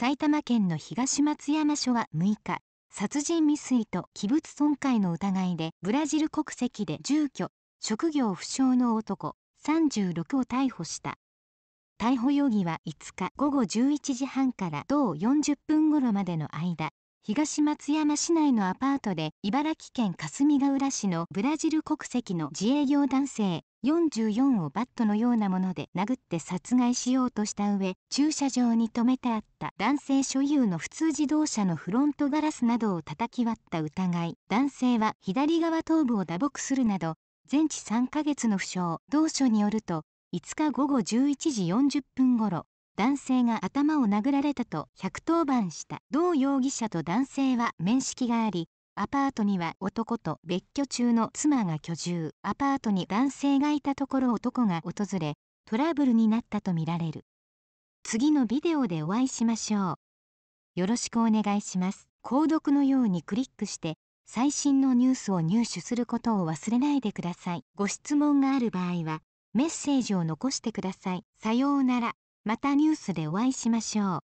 埼玉県の東松山署は6日殺人未遂と器物損壊の疑いでブラジル国籍で住居職業不詳の男36を逮捕した逮捕容疑は5日午後11時半から同40分ごろまでの間東松山市内のアパートで茨城県霞ヶ浦市のブラジル国籍の自営業男性44をバットのようなもので殴って殺害しようとした上駐車場に止めてあった男性所有の普通自動車のフロントガラスなどを叩き割った疑い男性は左側頭部を打撲するなど全治3ヶ月の負傷同署によると5日午後11時40分ごろ男性が頭を殴られたと110番した同容疑者と男性は面識がありアパートには男と別居中の妻が居住アパートに男性がいたところ男が訪れトラブルになったとみられる次のビデオでお会いしましょうよろしくお願いします購読のようにクリックして最新のニュースを入手することを忘れないでくださいご質問がある場合はメッセージを残してくださいさようならまたニュースでお会いしましょう。